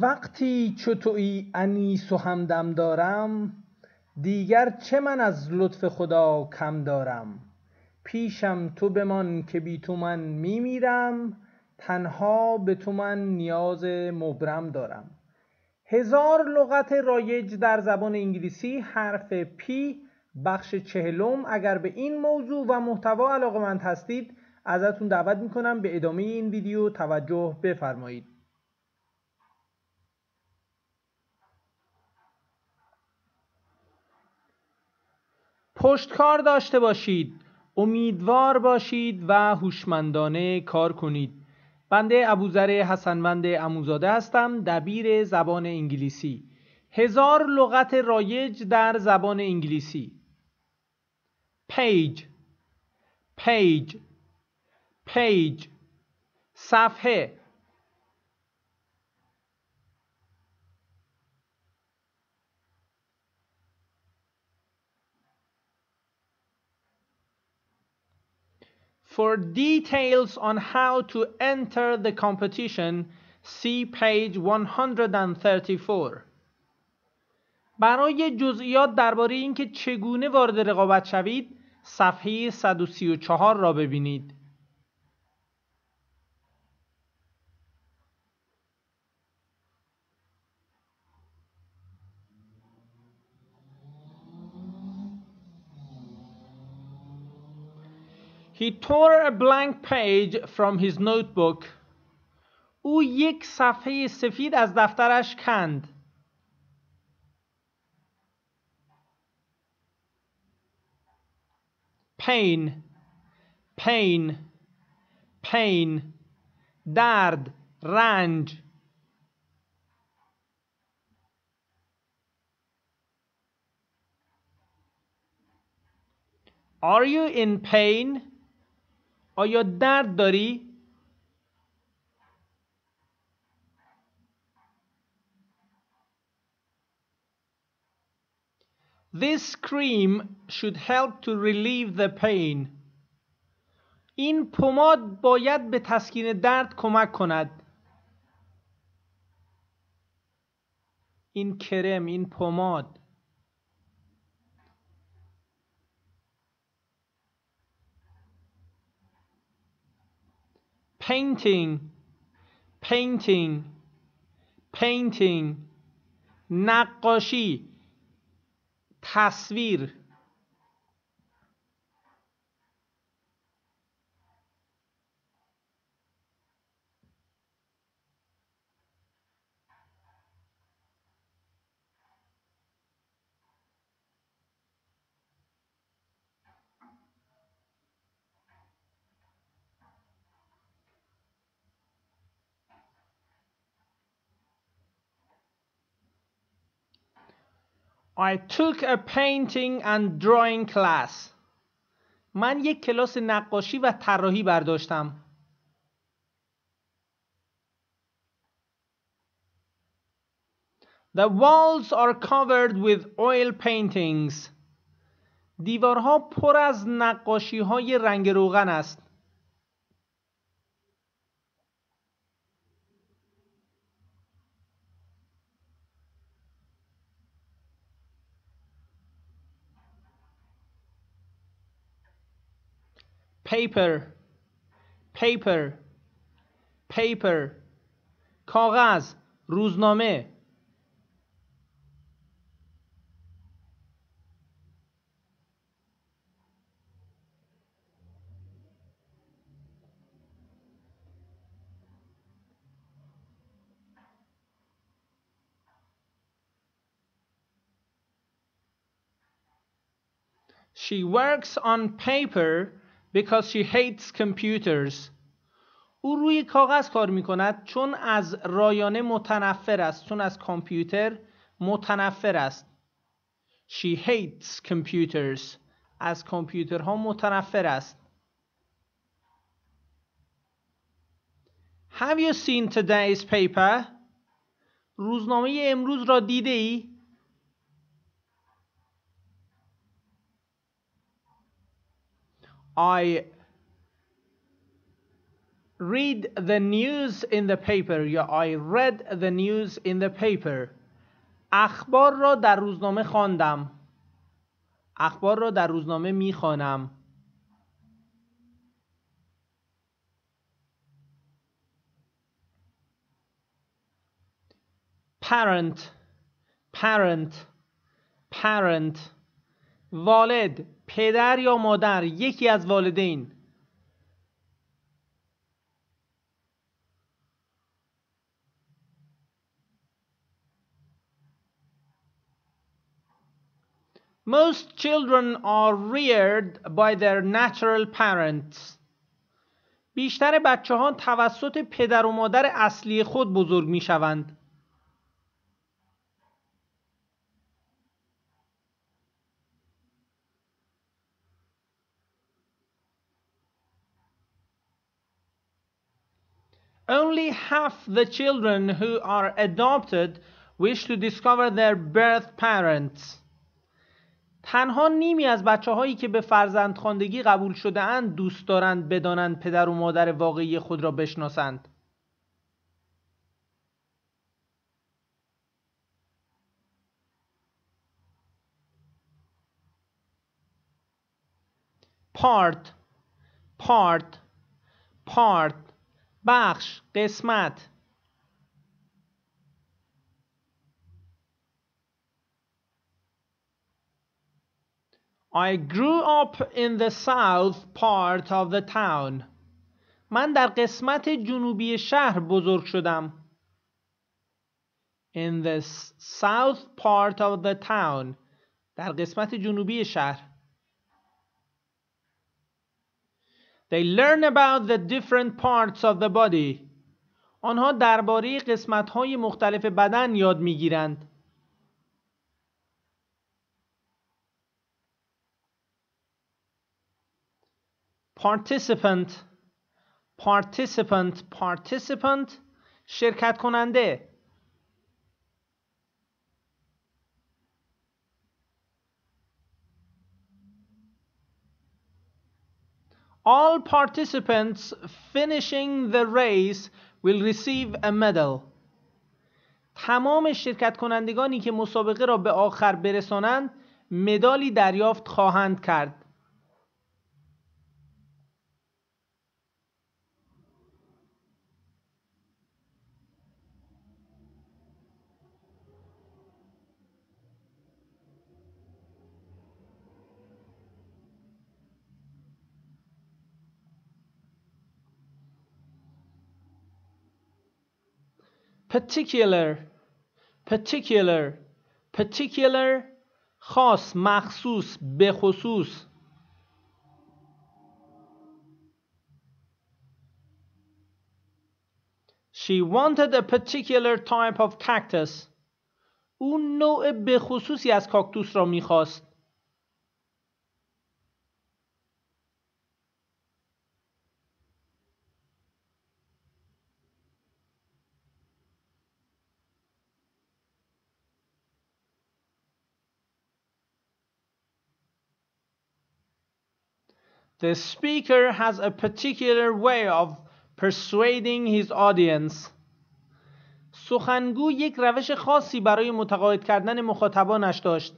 وقتی چو تویی انیس و همدم دارم دیگر چه من از لطف خدا کم دارم پیشم تو بمان که بی تو من می میرم تنها به تو من نیاز مبرم دارم هزار لغت رایج در زبان انگلیسی حرف پی بخش چهلم اگر به این موضوع و محتوا من هستید ازتون دعوت میکنم به ادامه این ویدیو توجه بفرمایید پشتکار داشته باشید امیدوار باشید و هوشمندانه کار کنید بنده ابوذر حسنوند اموزاده هستم دبیر زبان انگلیسی هزار لغت رایج در زبان انگلیسی پیج پیج پیج صفحه For details on how to enter the competition, see page 134. برای جزئیات درباره اینکه چگونه وارد رقابت شوید، صفحه 134 را ببینید. He tore a blank page from his notebook. او یک صفحه سفید از دفترش کند. pain pain pain درد رنج Are you in pain? آیا درد داری؟ This cream should help to relieve the pain. این پماد باید به تسکین درد کمک کند. این کرم، این پماد painting painting painting نقاشی تصویر I took a painting and drawing class. من یک کلاس نقاشی و طراحی برداشتم. The walls are covered with oil paintings. دیوارها پر از نقاشی های رنگ روغن است. paper paper paper کاغذ روزنامه She works on paper because she hates computers او روی کاغذ کار می کند چون از رایانه متنفر است چون از کامپیوتر متنفر است She hates computers از کامپیوترها متنفر است Have you seen today's paper؟ روزنامه امروز را دیده ای؟ I read the news in the paper یا I read the news in the paper اخبار را در روزنامه خواندم اخبار را در روزنامه می میخوانم parent parent parent والد پدر یا مادر یکی از والدین Most children are reared by their natural parents. بیشتر بچه ها توسط پدر و مادر اصلی خود بزرگ می شوند. Only half the children who are adopted wish to discover their birth parents. تنها نیمی از بچه هایی که به فرزندخواندگی قبول شده اند دوست دارند بدانند پدر و مادر واقعی خود را بشناسند. part part part بخش قسمت I grew up in the south part of the town. من در قسمت جنوبی شهر بزرگ شدم. In the south part of the town. در قسمت جنوبی شهر. They learn about the different parts of the body. آنها درباره قسمت های مختلف بدن یاد می‌گیرند. participant participant participant شرکت کننده All participants finishing the race will receive a medal. تمام شرکت کنندگانی که مسابقه را به آخر برسانند مدالی دریافت خواهند کرد. particular particular particular خاص مخصوص به خصوص She wanted a particular type of cactus. او نوع به خصوصی از کاکتوس را میخواست. The speaker has a particular way of persuading his audience. سخنگو یک روش خاصی برای متقاعد کردن مخاطبانش داشت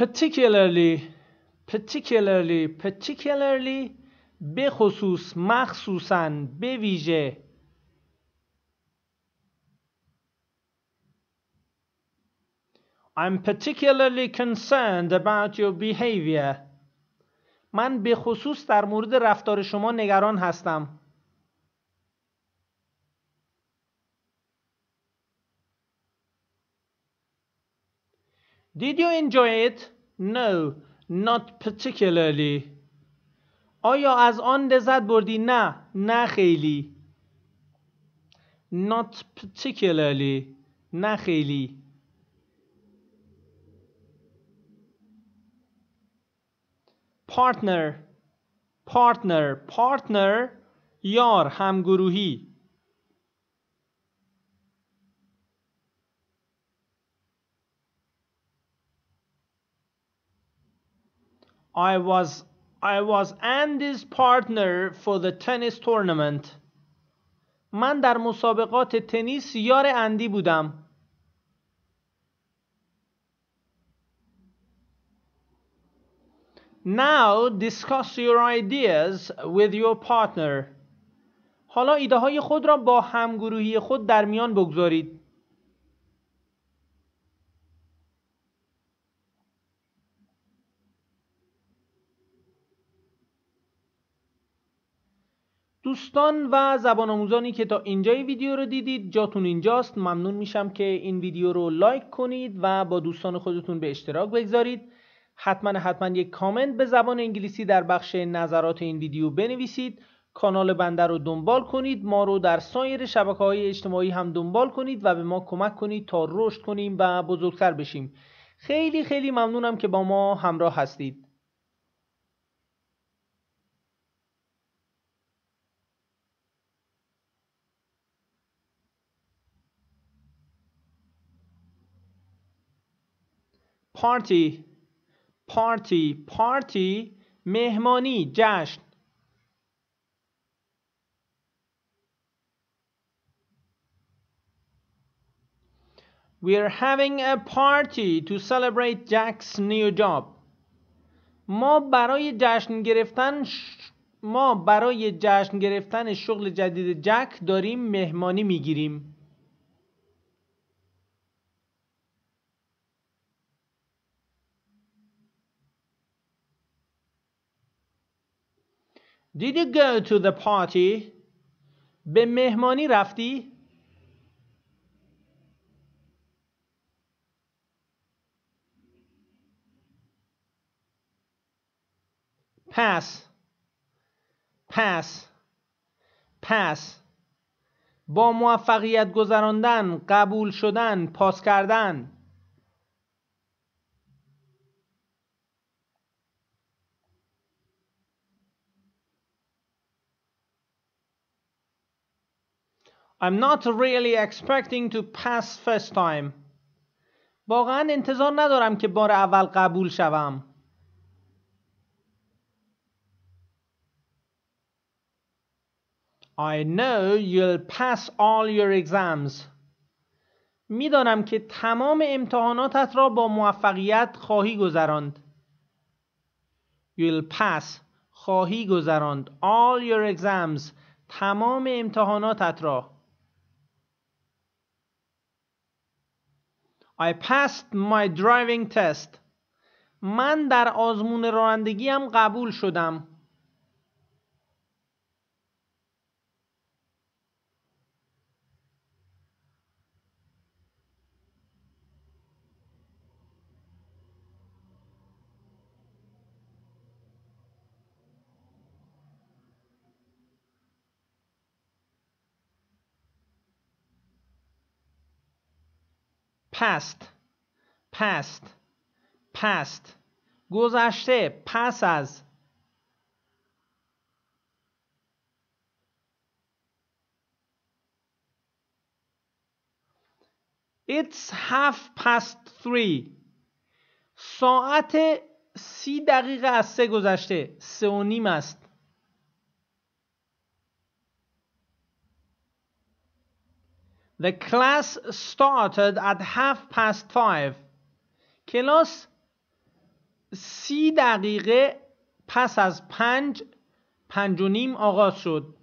particularly particularly particularly به خصوص مخصوصا به ویژه I'm particularly concerned about your behavior من به خصوص در مورد رفتار شما نگران هستم Did you enjoy it? No, not particularly. آیا از آن لذت بردی؟ نه، نه خیلی. Not particularly. نه خیلی. Partner Partner. Partner. یار همگروهی I was I was Andy's partner for the tennis tournament. من در مسابقات تنیس یار اندی بودم. Now discuss your ideas with your partner. حالا ایده های خود را با همگروهی خود در میان بگذارید. دوستان و زبان آموزانی که تا اینجای ویدیو رو دیدید جاتون اینجاست ممنون میشم که این ویدیو رو لایک کنید و با دوستان خودتون به اشتراک بگذارید حتما حتما یک کامنت به زبان انگلیسی در بخش نظرات این ویدیو بنویسید کانال بنده رو دنبال کنید ما رو در سایر شبکه های اجتماعی هم دنبال کنید و به ما کمک کنید تا رشد کنیم و بزرگتر بشیم خیلی خیلی ممنونم که با ما همراه هستید پارتی پارتی پارتی مهمانی جشن We are having a party to celebrate Jack's new job. ما برای جشن گرفتن ما برای جشن گرفتن شغل جدید جک داریم مهمانی میگیریم. Did you go to the party? به مهمانی رفتی؟ پس پس پس با موفقیت گذراندن قبول شدن پاس کردن I'm not really expecting to pass first time. واقعا انتظار ندارم که بار اول قبول شوم. I know you'll pass all your exams. میدانم که تمام امتحاناتت را با موفقیت خواهی گذراند. You'll pass. خواهی گذراند. All your exams. تمام امتحاناتت را. I passed my driving test. من در آزمون رانندگی هم قبول شدم. پست پست past گذشته پس از It's half past three. ساعت سی دقیقه از سه گذشته. سه و نیم است. The class started at half past five. کلاس سی دقیقه پس از پنج پنج و نیم آغاز شد.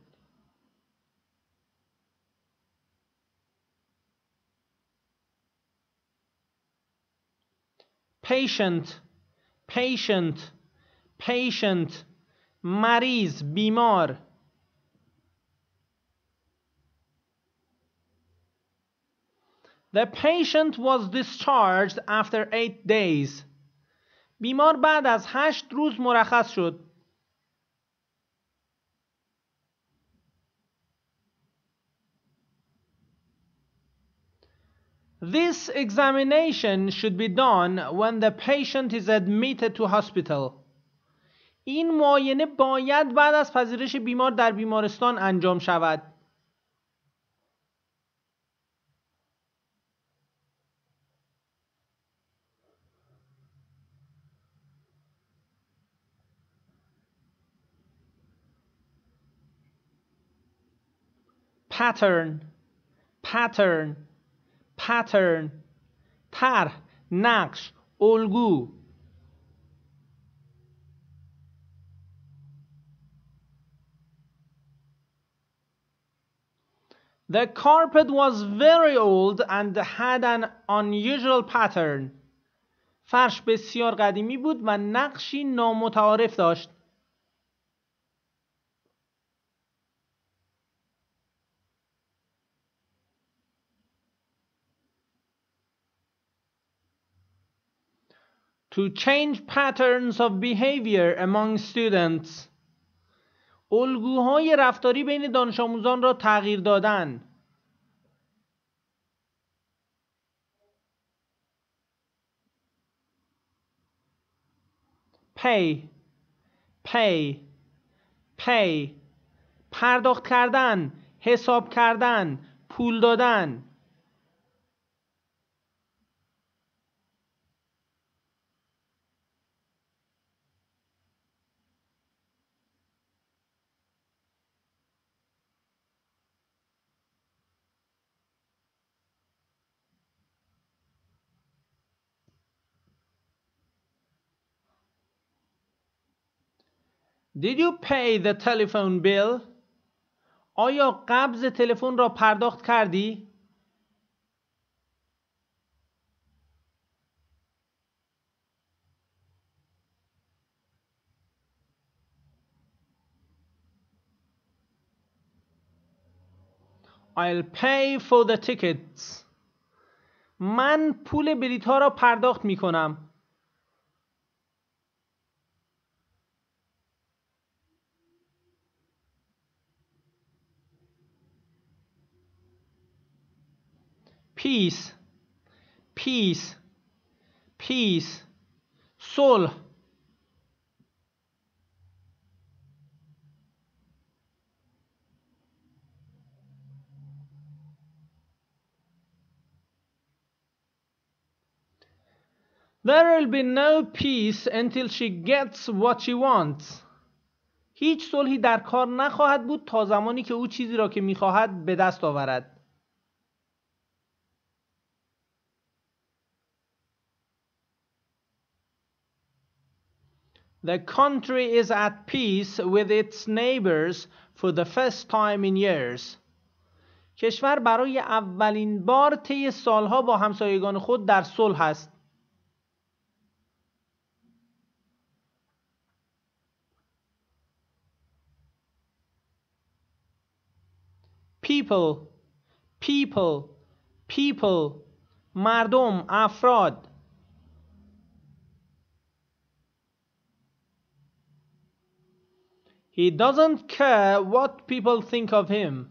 patient patient patient مریض بیمار The patient was discharged after 8 days. بیمار بعد از 8 روز مرخص شد. This examination should be done when the patient is admitted to hospital. این معاینه باید بعد از پذیرش بیمار در بیمارستان انجام شود. pattern, pattern, pattern, Tar, نقش الگو The carpet was very old and had an unusual pattern. فرش بسیار قدیمی بود و نقشی نامتعارف داشت. to change patterns of behavior among students الگوهای رفتاری بین دانش آموزان را تغییر دادن Pay pay pay پرداخت کردن حساب کردن پول دادن Did you pay the telephone bill? آیا قبض تلفن را پرداخت کردی؟ I'll pay for the tickets. من پول بلیط ها را پرداخت می کنم. پیس پیس پیس صلح There will be no peace until she gets what she wants. هیچ صلحی در کار نخواهد بود تا زمانی که او چیزی را که میخواهد به دست آورد. The country is at peace with its neighbors for the first time in years. کشور برای اولین بار طی سالها با همسایگان خود در صلح است. people people people مردم افراد He doesn't care what people think of him.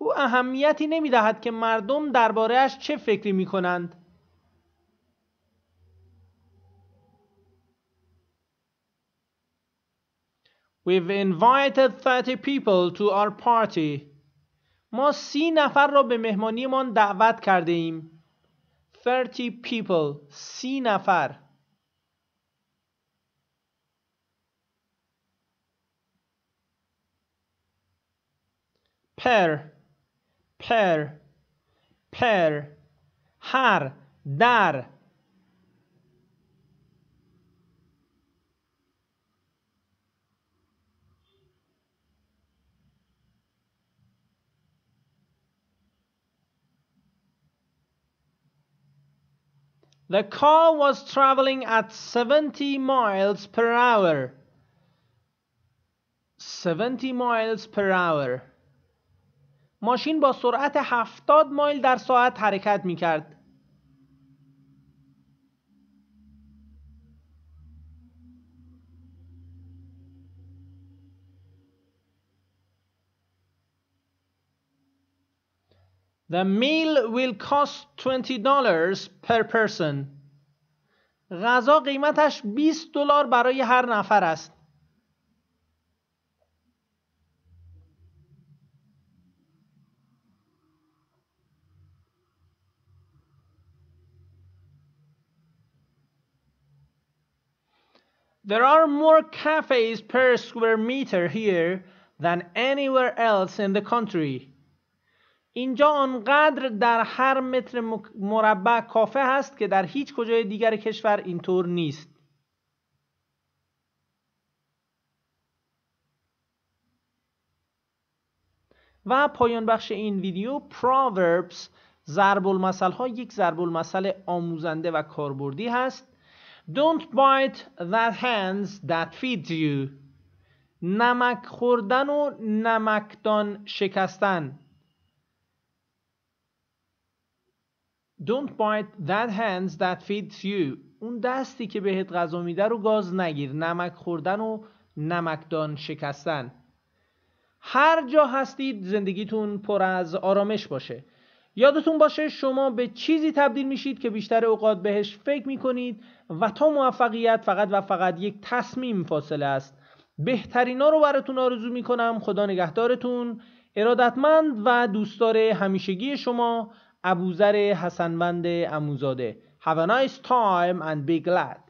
او اهمیتی نمی دهد که مردم دربارهش چه فکری می کنند. We've invited 30 people to our party. ما سی نفر را به مهمانیمان دعوت کرده ایم. 30 people. سی نفر. پر پر پر Har, där. The car was traveling at 70 miles per hour. 70 miles per hour. ماشین با سرعت 70 مایل در ساعت حرکت می کرد. The meal will cost $20 per person. غذا قیمتش 20 دلار برای هر نفر است. There are more cafes per square meter here than anywhere else in the country. اینجا آنقدر در هر متر مربع کافه هست که در هیچ کجای دیگر کشور اینطور نیست. و پایان بخش این ویدیو پراوربس ضرب المثل ها یک ضرب المثل آموزنده و کاربردی هست Don't bite that hands that feed you نمک خوردن و نمکدان شکستن Don't bite that hands that feeds you اون دستی که بهت غذا میده رو گاز نگیر نمک خوردن و نمکدان شکستن هر جا هستید زندگیتون پر از آرامش باشه یادتون باشه شما به چیزی تبدیل میشید که بیشتر اوقات بهش فکر میکنید و تا موفقیت فقط و فقط یک تصمیم فاصله است بهترین ها رو براتون آرزو میکنم خدا نگهدارتون ارادتمند و دوستدار همیشگی شما ابوذر حسنوند اموزاده Have a nice time and be glad